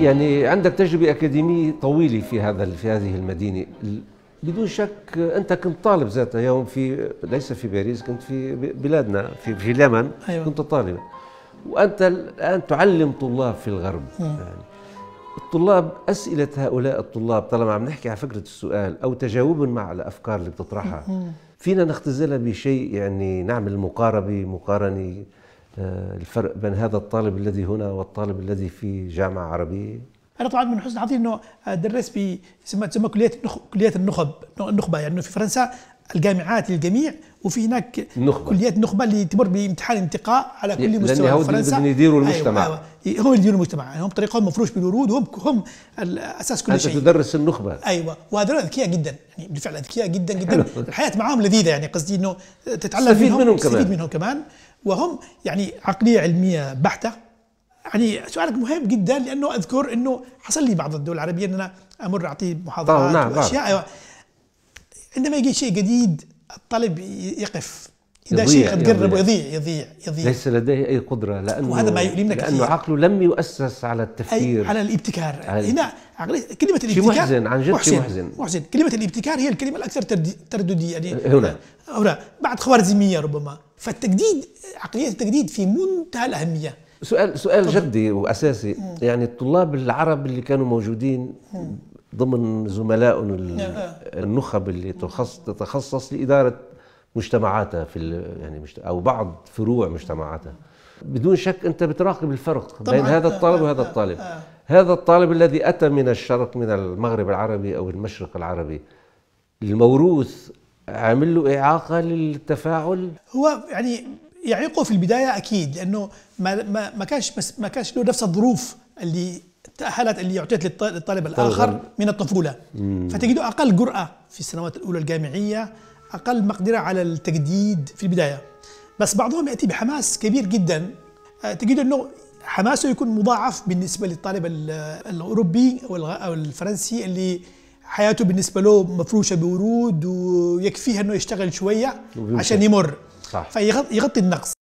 يعني عندك تجربة أكاديمية طويلة في هذا في هذه المدينة بدون شك أنت كنت طالب ذات يوم في ليس في باريس كنت في بلادنا في في اليمن أيوة. كنت طالبا وأنت الآن تعلم طلاب في الغرب يعني الطلاب أسئلة هؤلاء الطلاب طالما عم نحكي على فكرة السؤال أو تجاوبهم مع الأفكار اللي بتطرحها فينا نختزلها بشيء يعني نعمل مقاربة مقارنة آه، الفرق بين هذا الطالب الذي هنا والطالب الذي في جامعه عربيه؟ انا طبعا من حسن حظي انه درست في تسمى كليه كليه النخب النخبه يعني في فرنسا الجامعات للجميع وفي هناك نخبة. كليات نخبه اللي تمر بامتحان انتقاء على كل مستوى لان فرنسا بدهم يديروا أيوة، المجتمع أيوة أيوة. هم يديروا المجتمع يعني هم طريقهم مفروش بالورود هم هم اساس كل شيء انت تدرس النخبه ايوه وهذول اذكياء جدا يعني بالفعل اذكياء جدا جدا الحياه معاهم لذيذه يعني قصدي انه تتعلم منهم, منهم كمان تستفيد منهم كمان وهم يعني عقليه علميه بحته يعني سؤالك مهم جدا لانه اذكر انه حصل لي بعض الدول العربيه ان انا امر اعطي محاضرات نعم واشياء أيوة. عندما يجي شيء جديد الطالب يقف إذا شيء قد قرب يضيع يضيع يضيع ليس لديه أي قدرة لأنه وهذا ما يؤلمنا كثير لأنه عقله لم يؤسس على التفكير على الابتكار على هنا كلمة الابتكار شيء محزن عن جد محزن. شيء محزن محزن كلمة الابتكار هي الكلمة الأكثر ترددية يعني أه، هنا هنا بعد خوارزمية ربما فالتجديد عقلية التجديد في منتهى الأهمية سؤال سؤال جدي واساسي مم. يعني الطلاب العرب اللي كانوا موجودين مم. ضمن زملاء آه، آه. النخب اللي تتخصص لاداره مجتمعاتها في يعني او بعض فروع مجتمعاتها بدون شك انت بتراقب الفرق بين هذا آه، الطالب وهذا الطالب هذا الطالب الذي اتى من الشرق من المغرب العربي او المشرق العربي الموروث عامل له اعاقه للتفاعل هو يعني يعيقه في البدايه اكيد لانه ما ما, ما كانش ما كانش له نفس الظروف اللي تأهلت اللي يعطيت للطالب الآخر من الطفولة فتجده أقل جرأة في السنوات الأولى الجامعية أقل مقدرة على التجديد في البداية بس بعضهم يأتي بحماس كبير جدا آه، تجد أنه حماسه يكون مضاعف بالنسبة للطالب الأوروبي أو الفرنسي اللي حياته بالنسبة له مفروشة بورود ويكفيها أنه يشتغل شوية عشان يمر فيغطي النقص